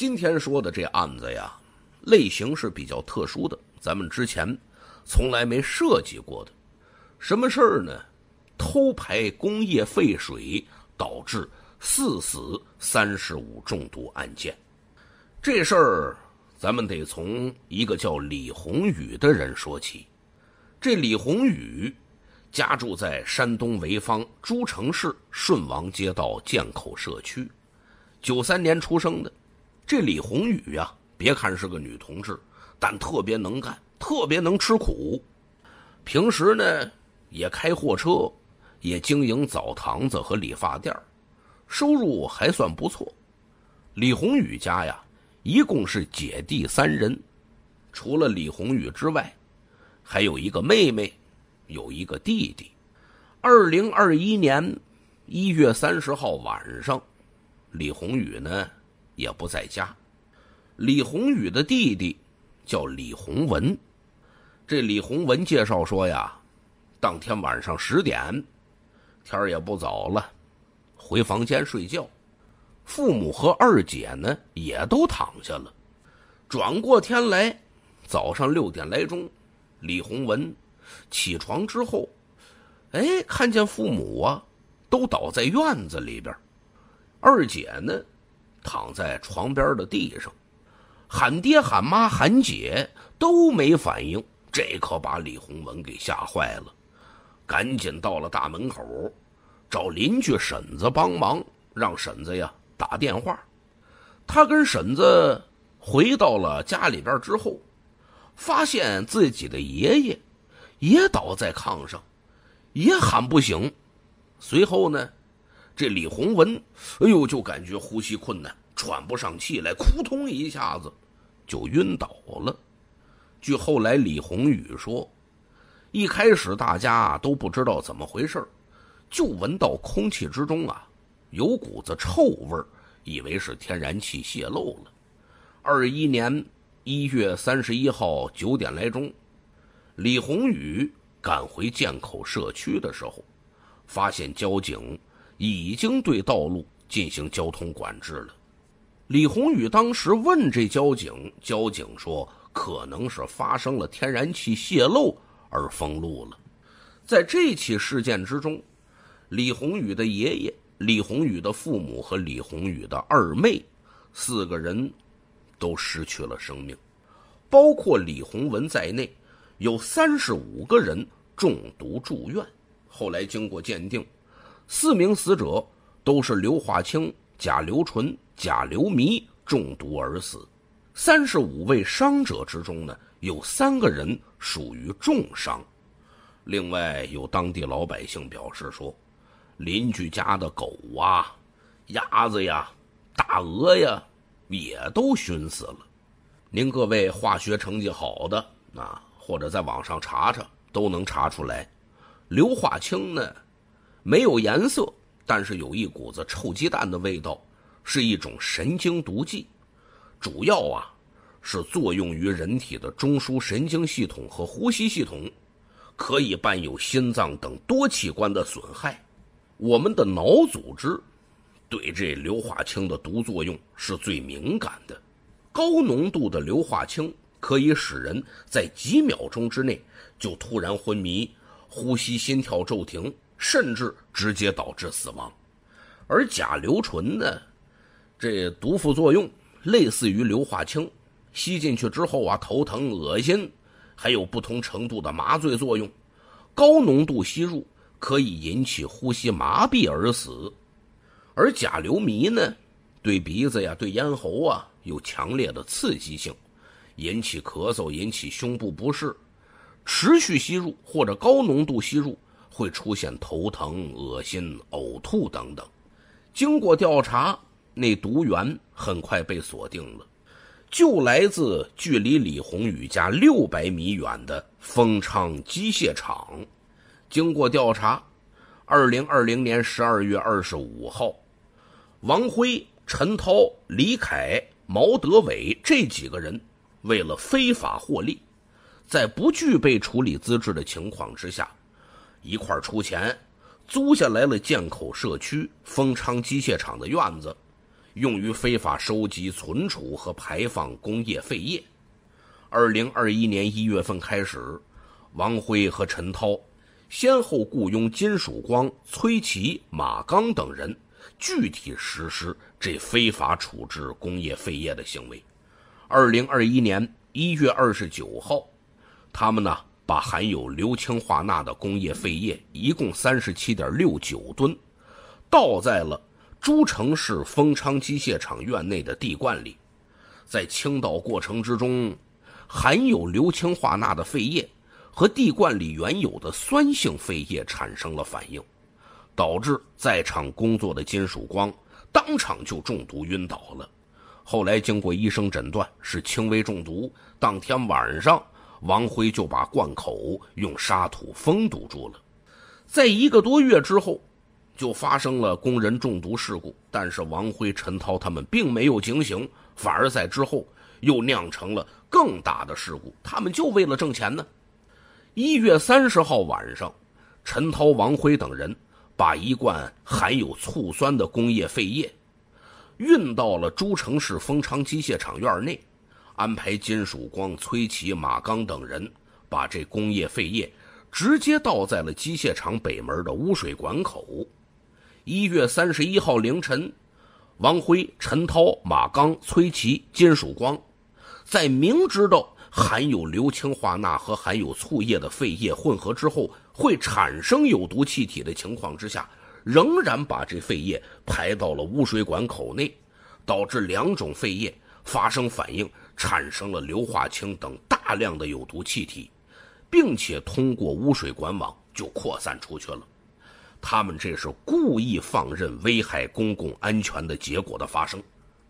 今天说的这案子呀，类型是比较特殊的，咱们之前从来没涉及过的。什么事儿呢？偷排工业废水导致四死三十五中毒案件。这事儿咱们得从一个叫李宏宇的人说起。这李宏宇家住在山东潍坊诸城市顺王街道涧口社区，九三年出生的。这李红宇呀，别看是个女同志，但特别能干，特别能吃苦。平时呢，也开货车，也经营澡堂子和理发店收入还算不错。李红宇家呀，一共是姐弟三人，除了李红宇之外，还有一个妹妹，有一个弟弟。二零二一年一月三十号晚上，李红宇呢。也不在家。李宏宇的弟弟叫李宏文。这李宏文介绍说呀，当天晚上十点，天也不早了，回房间睡觉。父母和二姐呢，也都躺下了。转过天来，早上六点来钟，李宏文起床之后，哎，看见父母啊，都倒在院子里边二姐呢？躺在床边的地上，喊爹喊妈喊姐都没反应，这可把李洪文给吓坏了，赶紧到了大门口，找邻居婶子帮忙，让婶子呀打电话。他跟婶子回到了家里边之后，发现自己的爷爷也倒在炕上，也喊不醒。随后呢？这李洪文，哎呦，就感觉呼吸困难，喘不上气来，扑通一下子，就晕倒了。据后来李洪宇说，一开始大家都不知道怎么回事就闻到空气之中啊有股子臭味以为是天然气泄漏了。二一年一月三十一号九点来钟，李洪宇赶回建口社区的时候，发现交警。已经对道路进行交通管制了。李宏宇当时问这交警，交警说可能是发生了天然气泄漏而封路了。在这起事件之中，李宏宇的爷爷、李宏宇的父母和李宏宇的二妹，四个人都失去了生命，包括李宏文在内，有三十五个人中毒住院。后来经过鉴定。四名死者都是硫化氢、甲硫醇、甲硫醚中毒而死。三十五位伤者之中呢，有三个人属于重伤。另外，有当地老百姓表示说，邻居家的狗啊、鸭子呀、大鹅呀，也都熏死了。您各位化学成绩好的啊，或者在网上查查，都能查出来。硫化氢呢？没有颜色，但是有一股子臭鸡蛋的味道，是一种神经毒剂，主要啊是作用于人体的中枢神经系统和呼吸系统，可以伴有心脏等多器官的损害。我们的脑组织对这硫化氢的毒作用是最敏感的，高浓度的硫化氢可以使人在几秒钟之内就突然昏迷。呼吸、心跳骤停，甚至直接导致死亡。而甲硫醇呢，这毒副作用类似于硫化氢，吸进去之后啊，头疼、恶心，还有不同程度的麻醉作用。高浓度吸入可以引起呼吸麻痹而死。而甲硫醚呢，对鼻子呀、对咽喉啊有强烈的刺激性，引起咳嗽，引起胸部不适。持续吸入或者高浓度吸入会出现头疼、恶心、呕吐等等。经过调查，那毒源很快被锁定了，就来自距离李宏宇家六百米远的丰昌机械厂。经过调查，二零二零年十二月二十五号，王辉、陈涛、李凯、毛德伟这几个人为了非法获利。在不具备处理资质的情况之下，一块出钱租下来了建口社区丰昌机械厂的院子，用于非法收集、存储和排放工业废液。二零二一年一月份开始，王辉和陈涛先后雇佣金曙光、崔琦、马刚等人，具体实施这非法处置工业废液的行为。二零二一年一月二十九号。他们呢，把含有硫氰化钠的工业废液，一共三十七点六九吨，倒在了诸城市丰昌机械厂院内的地罐里。在倾倒过程之中，含有硫氰化钠的废液和地罐里原有的酸性废液产生了反应，导致在场工作的金属光当场就中毒晕倒了。后来经过医生诊断，是轻微中毒。当天晚上。王辉就把罐口用沙土封堵住了，在一个多月之后，就发生了工人中毒事故。但是王辉、陈涛他们并没有警醒，反而在之后又酿成了更大的事故。他们就为了挣钱呢。一月三十号晚上，陈涛、王辉等人把一罐含有醋酸的工业废液运到了诸城市丰昌机械厂院内。安排金曙光、崔琦、马刚等人把这工业废液直接倒在了机械厂北门的污水管口。一月三十一号凌晨，王辉、陈涛、马刚、崔琦、金曙光，在明知道含有硫氰化钠和含有醋液的废液混合之后会产生有毒气体的情况之下，仍然把这废液排到了污水管口内，导致两种废液发生反应。产生了硫化氢等大量的有毒气体，并且通过污水管网就扩散出去了。他们这是故意放任危害公共安全的结果的发生，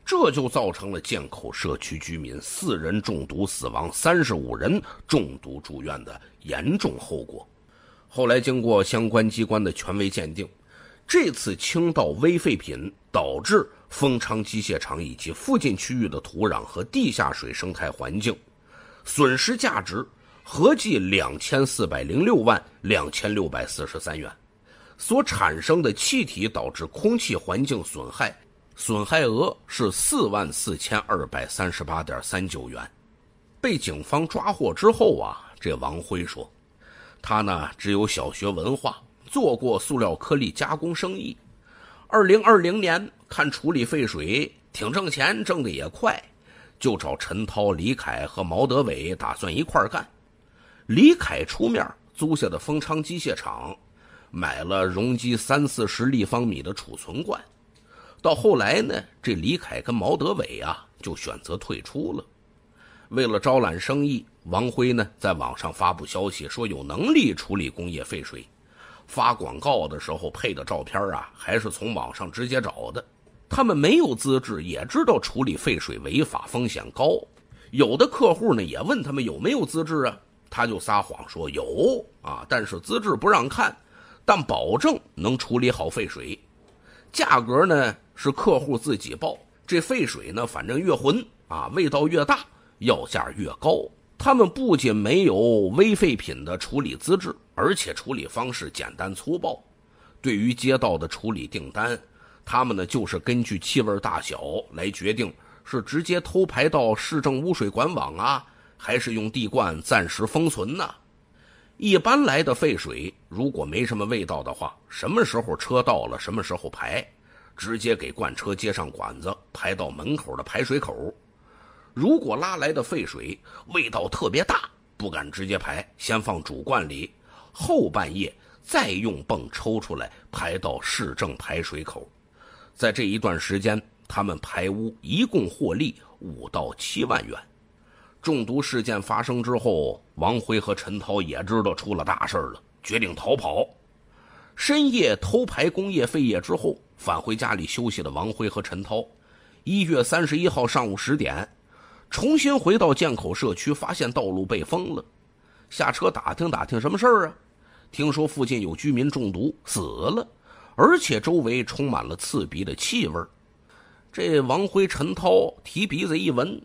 这就造成了建口社区居民四人中毒死亡、三十五人中毒住院的严重后果。后来经过相关机关的权威鉴定，这次倾倒危废品导致。丰昌机械厂以及附近区域的土壤和地下水生态环境损失价值合计两千四百零六万两千六百四十三元，所产生的气体导致空气环境损害，损害额是四万四千二百三十八点三九元。被警方抓获之后啊，这王辉说，他呢只有小学文化，做过塑料颗粒加工生意。二零二零年，看处理废水挺挣钱，挣得也快，就找陈涛、李凯和毛德伟打算一块干。李凯出面租下的丰昌机械厂，买了容积三四十立方米的储存罐。到后来呢，这李凯跟毛德伟啊，就选择退出了。为了招揽生意，王辉呢在网上发布消息，说有能力处理工业废水。发广告的时候配的照片啊，还是从网上直接找的。他们没有资质，也知道处理废水违法风险高。有的客户呢也问他们有没有资质啊，他就撒谎说有啊，但是资质不让看，但保证能处理好废水。价格呢是客户自己报。这废水呢，反正越混啊，味道越大，要价越高。他们不仅没有危废品的处理资质，而且处理方式简单粗暴。对于街道的处理订单，他们呢就是根据气味大小来决定是直接偷排到市政污水管网啊，还是用地罐暂时封存呢？一般来的废水如果没什么味道的话，什么时候车到了什么时候排，直接给罐车接上管子排到门口的排水口。如果拉来的废水味道特别大，不敢直接排，先放主罐里，后半夜再用泵抽出来排到市政排水口。在这一段时间，他们排污一共获利五到七万元。中毒事件发生之后，王辉和陈涛也知道出了大事了，决定逃跑。深夜偷排工业废液之后，返回家里休息的王辉和陈涛，一月三十一号上午十点。重新回到剑口社区，发现道路被封了，下车打听打听什么事儿啊？听说附近有居民中毒死了，而且周围充满了刺鼻的气味。这王辉、陈涛提鼻子一闻，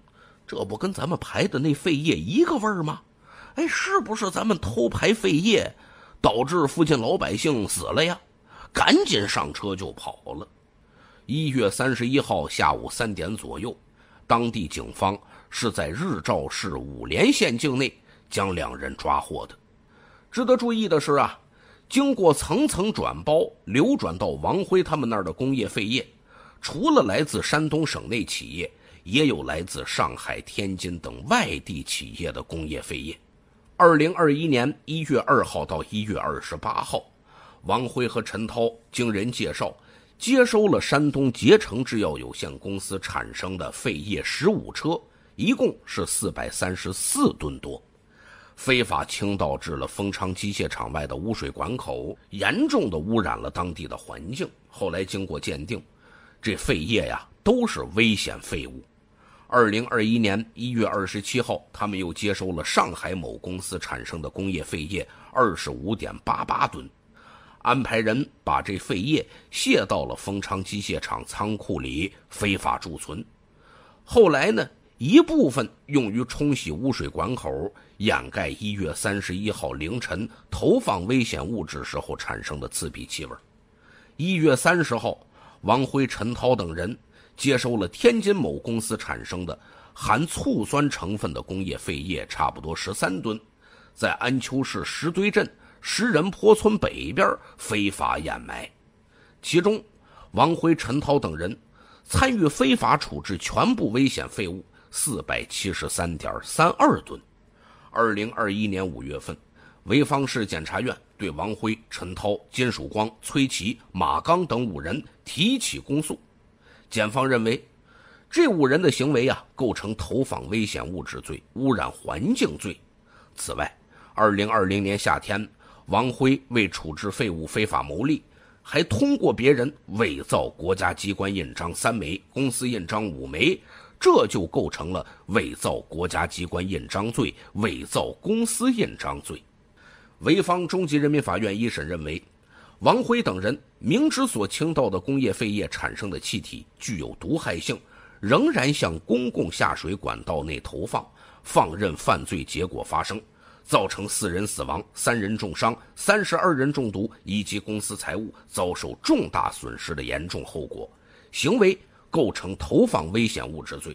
这不跟咱们排的那废液一个味儿吗？哎，是不是咱们偷排废液导致附近老百姓死了呀？赶紧上车就跑了。一月三十一号下午三点左右，当地警方。是在日照市五莲县境内将两人抓获的。值得注意的是啊，经过层层转包流转到王辉他们那儿的工业废液，除了来自山东省内企业，也有来自上海、天津等外地企业的工业废液。二零二一年一月二号到一月二十八号，王辉和陈涛经人介绍，接收了山东捷成制药有限公司产生的废液十五车。一共是四百三十四吨多，非法倾倒至了丰昌机械厂外的污水管口，严重的污染了当地的环境。后来经过鉴定，这废液呀都是危险废物。二零二一年一月二十七号，他们又接收了上海某公司产生的工业废液二十五点八八吨，安排人把这废液卸到了丰昌机械厂仓库里非法贮存。后来呢？一部分用于冲洗污水管口，掩盖一月三十一号凌晨投放危险物质时候产生的刺鼻气味。一月三十号，王辉、陈涛等人接收了天津某公司产生的含醋酸成分的工业废液，差不多十三吨，在安丘市石堆镇石人坡村北边非法掩埋。其中，王辉、陈涛等人参与非法处置全部危险废物。四百七十三点三二吨。二零二一年五月份，潍坊市检察院对王辉、陈涛、金曙光、崔琦、马刚等五人提起公诉。检方认为，这五人的行为啊构成投放危险物质罪、污染环境罪。此外，二零二零年夏天，王辉为处置废物非法牟利，还通过别人伪造国家机关印章三枚、公司印章五枚。这就构成了伪造国家机关印章罪、伪造公司印章罪。潍坊中级人民法院一审认为，王辉等人明知所倾倒的工业废液产生的气体具有毒害性，仍然向公共下水管道内投放，放任犯罪结果发生，造成四人死亡、三人重伤、三十二人中毒以及公司财物遭受重大损失的严重后果，行为。构成投放危险物质罪，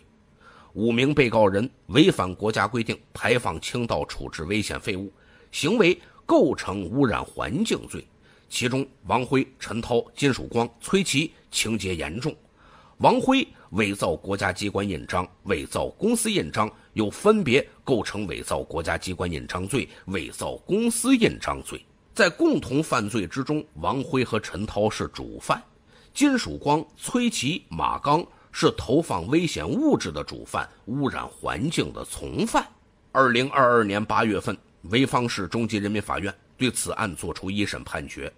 五名被告人违反国家规定排放、倾倒、处置危险废物，行为构成污染环境罪。其中，王辉、陈涛、金曙光、崔琦情节严重。王辉伪造国家机关印章、伪造公司印章，又分别构成伪造国家机关印章罪、伪造公司印章罪。在共同犯罪之中，王辉和陈涛是主犯。金曙光、崔琦、马刚是投放危险物质的主犯，污染环境的从犯。二零二二年八月份，潍坊市中级人民法院对此案作出一审判决，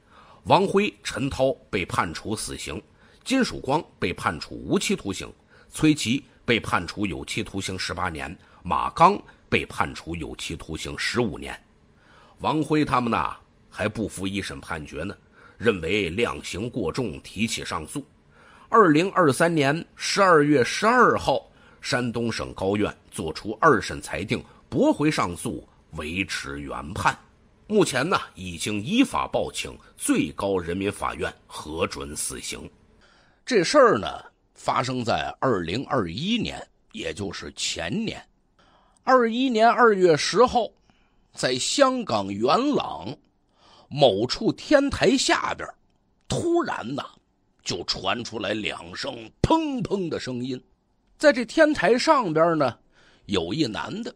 王辉、陈涛被判处死刑，金曙光被判处无期徒刑，崔琦被判处有期徒刑十八年，马刚被判处有期徒刑十五年。王辉他们呢，还不服一审判决呢。认为量刑过重，提起上诉。二零二三年十二月十二号，山东省高院作出二审裁定，驳回上诉，维持原判。目前呢，已经依法报请最高人民法院核准死刑。这事儿呢，发生在二零二一年，也就是前年。二一年二月十号，在香港元朗。某处天台下边，突然呐，就传出来两声砰砰的声音。在这天台上边呢，有一男的，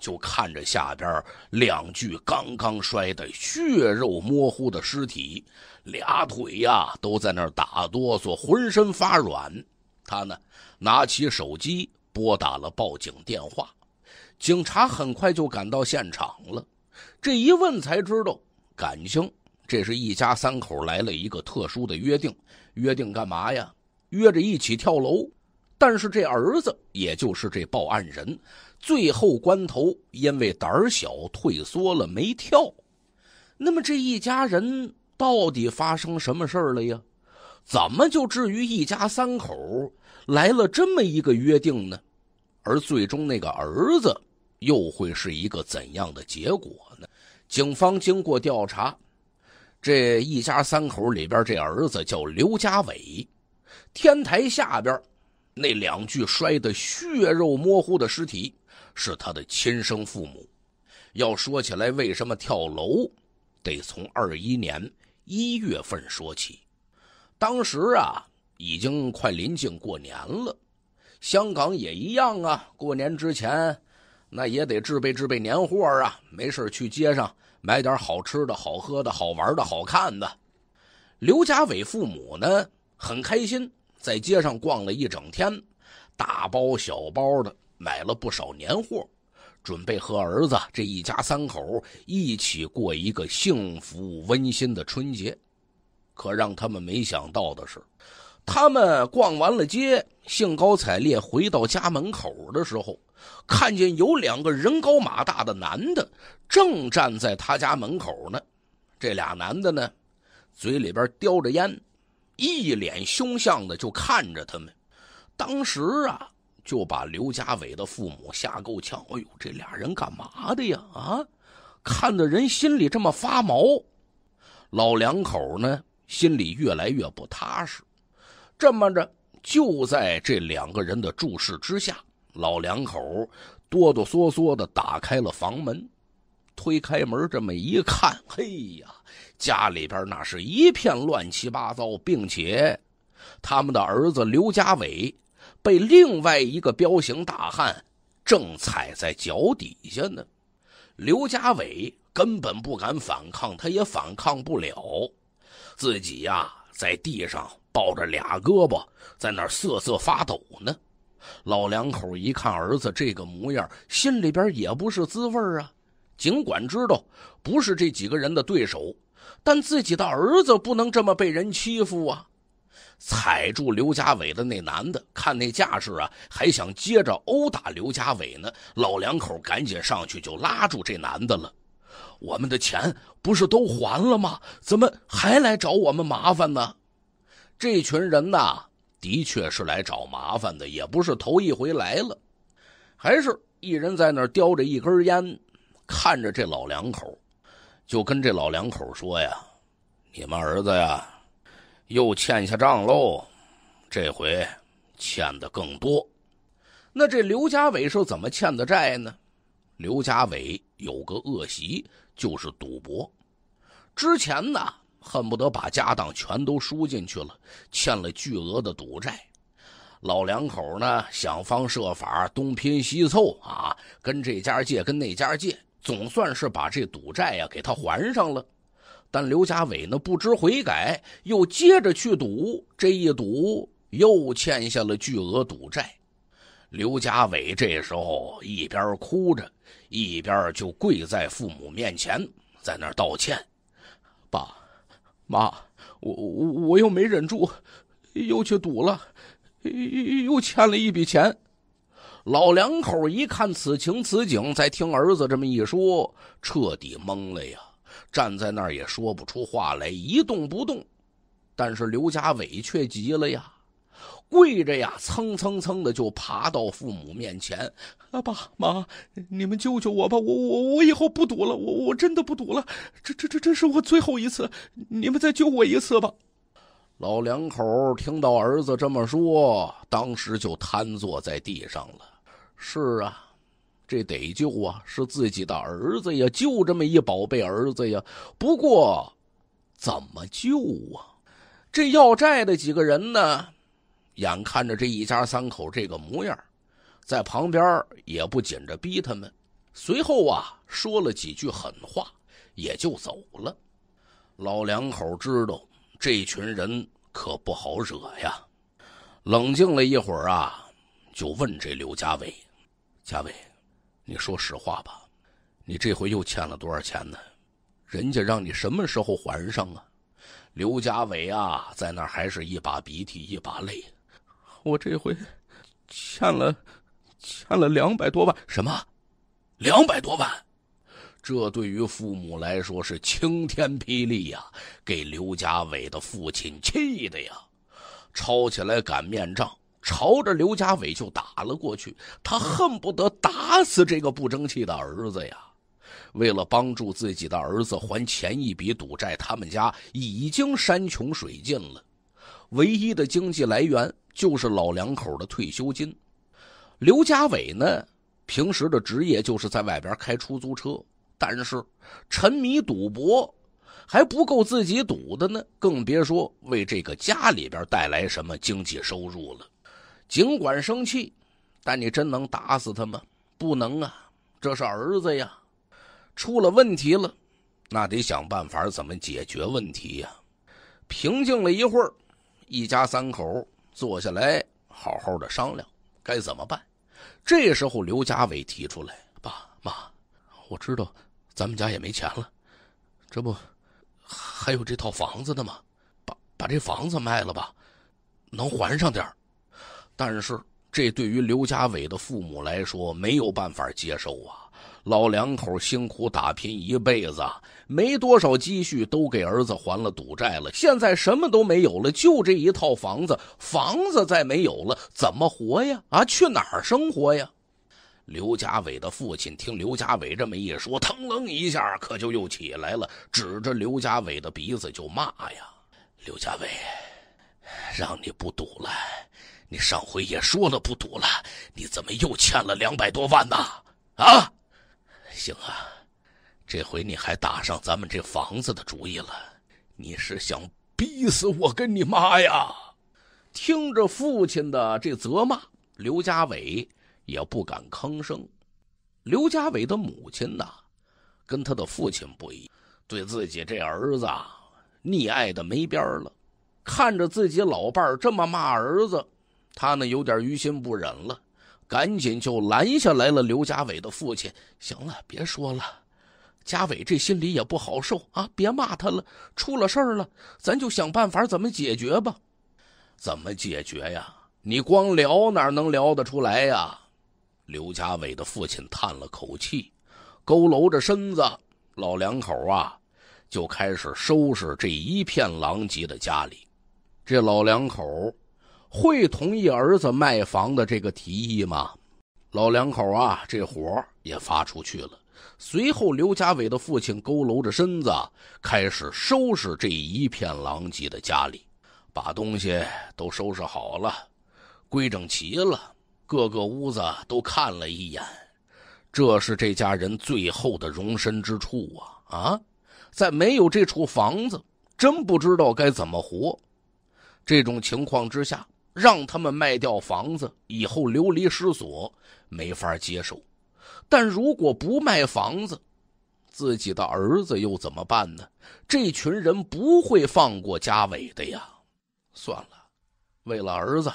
就看着下边两具刚刚摔得血肉模糊的尸体，俩腿呀都在那儿打哆嗦，浑身发软。他呢，拿起手机拨打了报警电话，警察很快就赶到现场了。这一问才知道。感情，这是一家三口来了一个特殊的约定，约定干嘛呀？约着一起跳楼。但是这儿子，也就是这报案人，最后关头因为胆儿小退缩了，没跳。那么这一家人到底发生什么事儿了呀？怎么就至于一家三口来了这么一个约定呢？而最终那个儿子又会是一个怎样的结果呢？警方经过调查，这一家三口里边，这儿子叫刘家伟。天台下边那两具摔得血肉模糊的尸体是他的亲生父母。要说起来，为什么跳楼，得从二一年一月份说起。当时啊，已经快临近过年了，香港也一样啊，过年之前。那也得置备置备年货啊！没事去街上买点好吃的、好喝的、好玩的、好看的。刘家伟父母呢很开心，在街上逛了一整天，大包小包的买了不少年货，准备和儿子这一家三口一起过一个幸福温馨的春节。可让他们没想到的是。他们逛完了街，兴高采烈回到家门口的时候，看见有两个人高马大的男的正站在他家门口呢。这俩男的呢，嘴里边叼着烟，一脸凶相的就看着他们。当时啊，就把刘家伟的父母吓够呛。哎呦，这俩人干嘛的呀？啊，看的人心里这么发毛。老两口呢，心里越来越不踏实。这么着，就在这两个人的注视之下，老两口哆哆嗦嗦的打开了房门，推开门这么一看，嘿呀，家里边那是一片乱七八糟，并且他们的儿子刘家伟被另外一个彪形大汉正踩在脚底下呢。刘家伟根本不敢反抗，他也反抗不了，自己呀在地上。抱着俩胳膊在那瑟瑟发抖呢，老两口一看儿子这个模样，心里边也不是滋味啊。尽管知道不是这几个人的对手，但自己的儿子不能这么被人欺负啊。踩住刘家伟的那男的，看那架势啊，还想接着殴打刘家伟呢。老两口赶紧上去就拉住这男的了。我们的钱不是都还了吗？怎么还来找我们麻烦呢？这群人呐，的确是来找麻烦的，也不是头一回来了，还是一人在那儿叼着一根烟，看着这老两口，就跟这老两口说呀：“你们儿子呀，又欠下账喽，这回欠的更多。”那这刘家伟是怎么欠的债呢？刘家伟有个恶习，就是赌博，之前呢。恨不得把家当全都输进去了，欠了巨额的赌债。老两口呢，想方设法东拼西凑啊，跟这家借，跟那家借，总算是把这赌债呀给他还上了。但刘家伟呢，不知悔改，又接着去赌。这一赌，又欠下了巨额赌债。刘家伟这时候一边哭着，一边就跪在父母面前，在那儿道歉：“爸。”妈，我我我又没忍住，又去赌了，又又欠了一笔钱。老两口一看此情此景，再听儿子这么一说，彻底懵了呀，站在那儿也说不出话来，一动不动。但是刘家伟却急了呀。跪着呀，蹭蹭蹭的就爬到父母面前，啊，爸妈，你们救救我吧！我我我以后不赌了，我我真的不赌了，这这这这是我最后一次，你们再救我一次吧！老两口听到儿子这么说，当时就瘫坐在地上了。是啊，这得救啊，是自己的儿子呀，就这么一宝贝儿子呀。不过，怎么救啊？这要债的几个人呢？眼看着这一家三口这个模样，在旁边也不紧着逼他们，随后啊说了几句狠话，也就走了。老两口知道这群人可不好惹呀，冷静了一会儿啊，就问这刘家伟：“家伟，你说实话吧，你这回又欠了多少钱呢？人家让你什么时候还上啊？”刘家伟啊，在那还是一把鼻涕一把泪。我这回欠了欠了两百多万，什么？两百多万！这对于父母来说是晴天霹雳呀！给刘家伟的父亲气的呀，抄起来擀面杖，朝着刘家伟就打了过去。他恨不得打死这个不争气的儿子呀！为了帮助自己的儿子还前一笔赌债，他们家已经山穷水尽了。唯一的经济来源就是老两口的退休金。刘家伟呢，平时的职业就是在外边开出租车，但是沉迷赌博还不够自己赌的呢，更别说为这个家里边带来什么经济收入了。尽管生气，但你真能打死他吗？不能啊，这是儿子呀，出了问题了，那得想办法怎么解决问题呀。平静了一会儿。一家三口坐下来，好好的商量该怎么办。这时候，刘家伟提出来：“爸妈，我知道咱们家也没钱了，这不还有这套房子的吗？把把这房子卖了吧，能还上点但是，这对于刘家伟的父母来说没有办法接受啊！老两口辛苦打拼一辈子。没多少积蓄，都给儿子还了赌债了。现在什么都没有了，就这一套房子，房子再没有了，怎么活呀？啊，去哪儿生活呀？刘家伟的父亲听刘家伟这么一说，腾楞一下可就又起来了，指着刘家伟的鼻子就骂呀：“刘家伟，让你不赌了，你上回也说了不赌了，你怎么又欠了两百多万呢？啊，行啊。”这回你还打上咱们这房子的主意了？你是想逼死我跟你妈呀？听着，父亲的这责骂，刘家伟也不敢吭声。刘家伟的母亲呢，跟他的父亲不一样，对自己这儿子溺爱的没边儿了。看着自己老伴儿这么骂儿子，他呢有点于心不忍了，赶紧就拦下来了。刘家伟的父亲，行了，别说了。家伟这心里也不好受啊！别骂他了，出了事儿了，咱就想办法怎么解决吧？怎么解决呀？你光聊哪能聊得出来呀？刘家伟的父亲叹了口气，佝偻着身子，老两口啊，就开始收拾这一片狼藉的家里。这老两口会同意儿子卖房的这个提议吗？老两口啊，这活也发出去了。随后，刘家伟的父亲佝偻着身子，开始收拾这一片狼藉的家里，把东西都收拾好了，规整齐了，各个屋子都看了一眼。这是这家人最后的容身之处啊！啊，在没有这处房子，真不知道该怎么活。这种情况之下，让他们卖掉房子，以后流离失所，没法接受。但如果不卖房子，自己的儿子又怎么办呢？这群人不会放过家伟的呀！算了，为了儿子，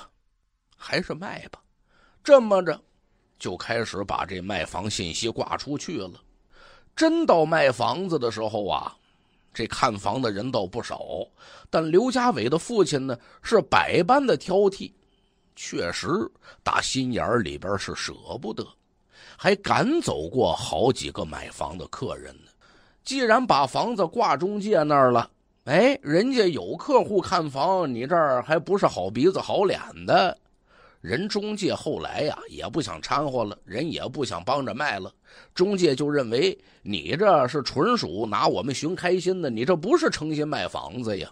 还是卖吧。这么着，就开始把这卖房信息挂出去了。真到卖房子的时候啊，这看房的人倒不少。但刘家伟的父亲呢，是百般的挑剔，确实打心眼里边是舍不得。还赶走过好几个买房的客人呢。既然把房子挂中介那儿了，哎，人家有客户看房，你这儿还不是好鼻子好脸的。人中介后来呀也不想掺和了，人也不想帮着卖了。中介就认为你这是纯属拿我们寻开心的，你这不是诚心卖房子呀。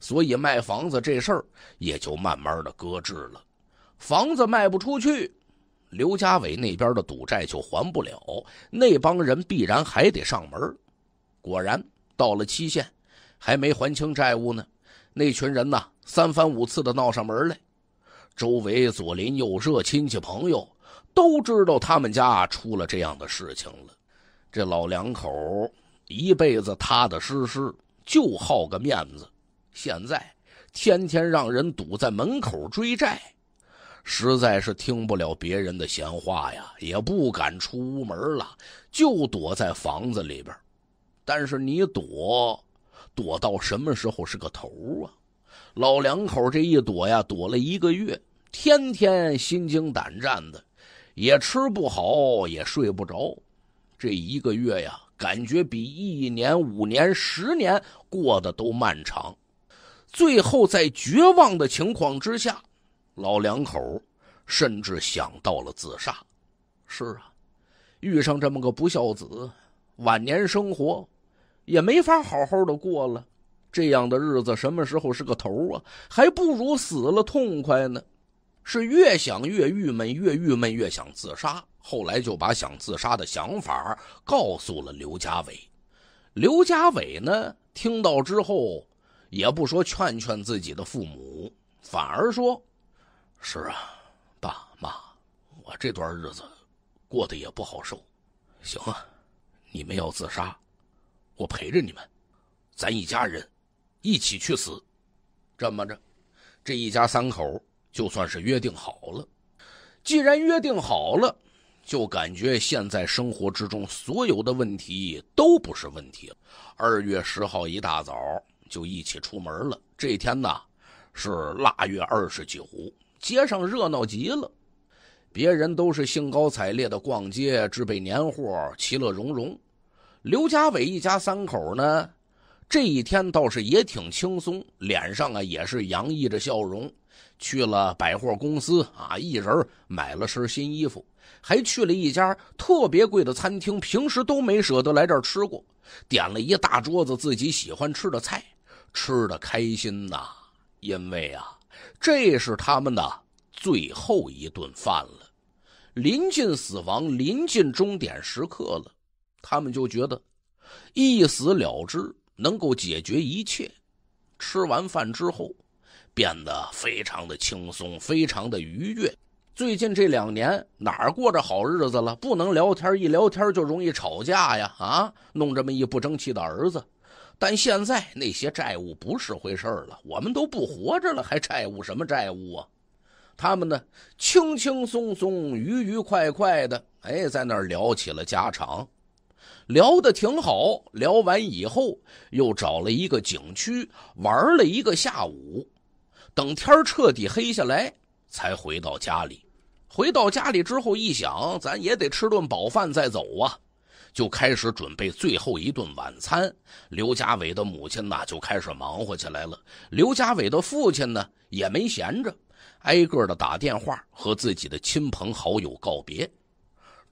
所以卖房子这事儿也就慢慢的搁置了，房子卖不出去。刘家伟那边的赌债就还不了，那帮人必然还得上门。果然，到了期限，还没还清债务呢，那群人呐，三番五次的闹上门来。周围左邻右舍、亲戚朋友都知道他们家出了这样的事情了。这老两口一辈子踏踏实实，就好个面子，现在天天让人堵在门口追债。实在是听不了别人的闲话呀，也不敢出屋门了，就躲在房子里边。但是你躲，躲到什么时候是个头啊？老两口这一躲呀，躲了一个月，天天心惊胆战的，也吃不好，也睡不着。这一个月呀，感觉比一年、五年、十年过得都漫长。最后在绝望的情况之下。老两口甚至想到了自杀。是啊，遇上这么个不孝子，晚年生活也没法好好的过了。这样的日子什么时候是个头啊？还不如死了痛快呢。是越想越郁闷，越郁闷越想自杀。后来就把想自杀的想法告诉了刘家伟。刘家伟呢，听到之后也不说劝劝自己的父母，反而说。是啊，爸妈，我这段日子过得也不好受。行啊，你们要自杀，我陪着你们，咱一家人一起去死。这么着，这一家三口就算是约定好了。既然约定好了，就感觉现在生活之中所有的问题都不是问题了。二月十号一大早就一起出门了。这天呢，是腊月二十九。街上热闹极了，别人都是兴高采烈的逛街置备年货，其乐融融。刘家伟一家三口呢，这一天倒是也挺轻松，脸上啊也是洋溢着笑容。去了百货公司啊，一人买了身新衣服，还去了一家特别贵的餐厅，平时都没舍得来这儿吃过，点了一大桌子自己喜欢吃的菜，吃的开心呐，因为啊。这是他们的最后一顿饭了，临近死亡，临近终点时刻了，他们就觉得一死了之能够解决一切。吃完饭之后，变得非常的轻松，非常的愉悦。最近这两年哪儿过着好日子了？不能聊天，一聊天就容易吵架呀！啊，弄这么一不争气的儿子。但现在那些债务不是回事了，我们都不活着了，还债务什么债务啊？他们呢，轻轻松松、愉愉快快的，哎，在那儿聊起了家常，聊得挺好。聊完以后，又找了一个景区玩了一个下午，等天彻底黑下来，才回到家里。回到家里之后一想，咱也得吃顿饱饭再走啊。就开始准备最后一顿晚餐，刘家伟的母亲呢就开始忙活起来了。刘家伟的父亲呢也没闲着，挨个的打电话和自己的亲朋好友告别。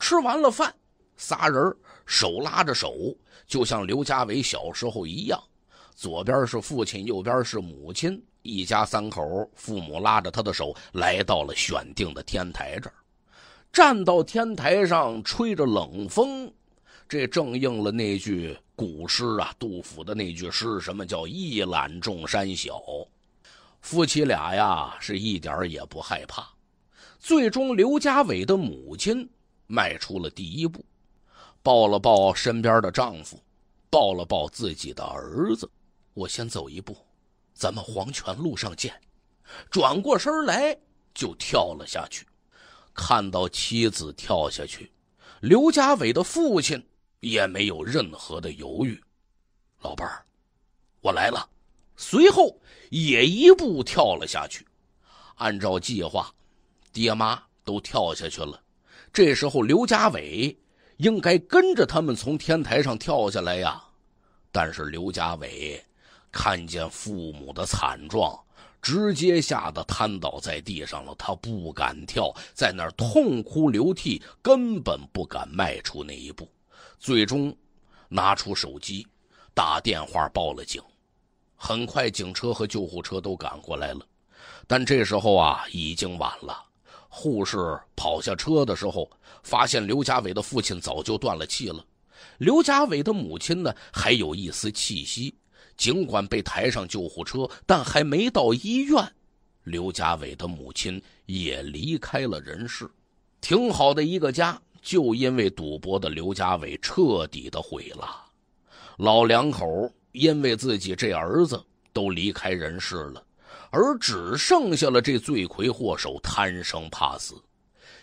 吃完了饭，仨人手拉着手，就像刘家伟小时候一样，左边是父亲，右边是母亲，一家三口，父母拉着他的手来到了选定的天台这儿，站到天台上，吹着冷风。这正应了那句古诗啊，杜甫的那句诗，什么叫“一览众山小”？夫妻俩呀，是一点也不害怕。最终，刘家伟的母亲迈出了第一步，抱了抱身边的丈夫，抱了抱自己的儿子。我先走一步，咱们黄泉路上见。转过身来就跳了下去。看到妻子跳下去，刘家伟的父亲。也没有任何的犹豫，老伴儿，我来了。随后也一步跳了下去。按照计划，爹妈都跳下去了。这时候刘家伟应该跟着他们从天台上跳下来呀。但是刘家伟看见父母的惨状，直接吓得瘫倒在地上了。他不敢跳，在那儿痛哭流涕，根本不敢迈出那一步。最终，拿出手机打电话报了警。很快，警车和救护车都赶过来了。但这时候啊，已经晚了。护士跑下车的时候，发现刘家伟的父亲早就断了气了。刘家伟的母亲呢，还有一丝气息。尽管被抬上救护车，但还没到医院，刘家伟的母亲也离开了人世。挺好的一个家。就因为赌博的刘家伟彻底的毁了，老两口因为自己这儿子都离开人世了，而只剩下了这罪魁祸首贪生怕死。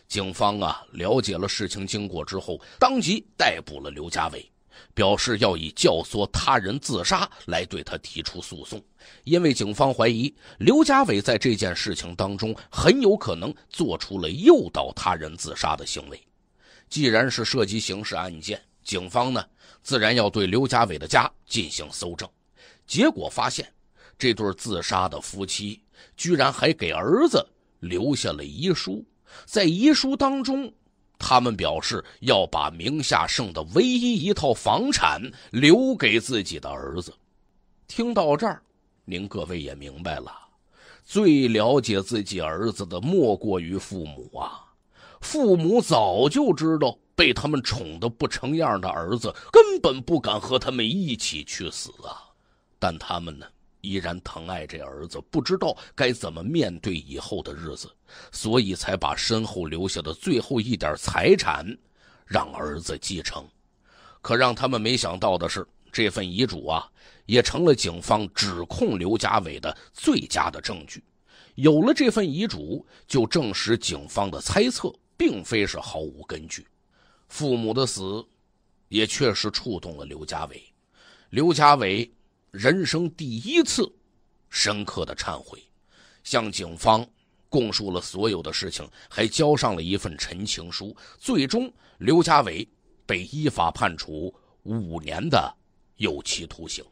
警方啊了解了事情经过之后，当即逮捕了刘家伟，表示要以教唆他人自杀来对他提出诉讼，因为警方怀疑刘家伟在这件事情当中很有可能做出了诱导他人自杀的行为。既然是涉及刑事案件，警方呢自然要对刘家伟的家进行搜证。结果发现，这对自杀的夫妻居然还给儿子留下了遗书。在遗书当中，他们表示要把名下剩的唯一一套房产留给自己的儿子。听到这儿，您各位也明白了，最了解自己儿子的莫过于父母啊。父母早就知道被他们宠得不成样的儿子根本不敢和他们一起去死啊，但他们呢依然疼爱这儿子，不知道该怎么面对以后的日子，所以才把身后留下的最后一点财产让儿子继承。可让他们没想到的是，这份遗嘱啊也成了警方指控刘家伟的最佳的证据。有了这份遗嘱，就证实警方的猜测。并非是毫无根据，父母的死也确实触动了刘家伟。刘家伟人生第一次深刻的忏悔，向警方供述了所有的事情，还交上了一份陈情书。最终，刘家伟被依法判处五年的有期徒刑。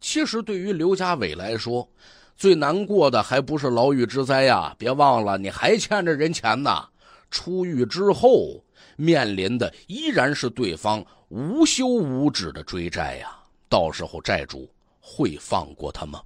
其实，对于刘家伟来说，最难过的还不是牢狱之灾呀！别忘了，你还欠着人钱呢。出狱之后，面临的依然是对方无休无止的追债呀。到时候债主会放过他吗？